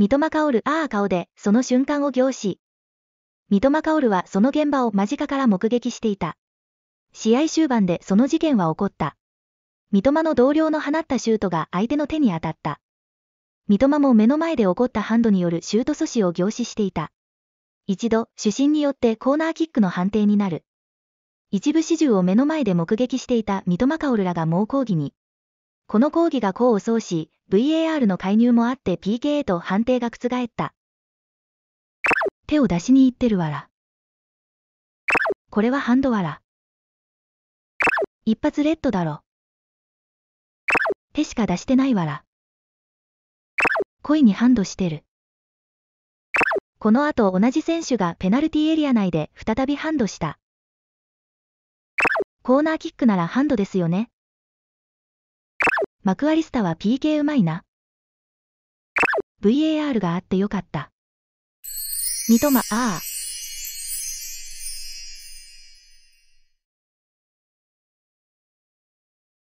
三笘薫ああ顔で、その瞬間を凝視。三笘薫はその現場を間近から目撃していた。試合終盤でその事件は起こった。三笘の同僚の放ったシュートが相手の手に当たった。三笘も目の前で起こったハンドによるシュート阻止を凝視していた。一度、主審によってコーナーキックの判定になる。一部始終を目の前で目撃していた三笘薫らが猛抗議に。この抗議が功を奏し、VAR の介入もあって PK へと判定が覆った。手を出しに行ってるわら。これはハンドわら。一発レッドだろ。手しか出してないわら。故意にハンドしてる。この後同じ選手がペナルティエリア内で再びハンドした。コーナーキックならハンドですよね。マクアリスタは PK うまいな。VAR があってよかった。三笘、ああ。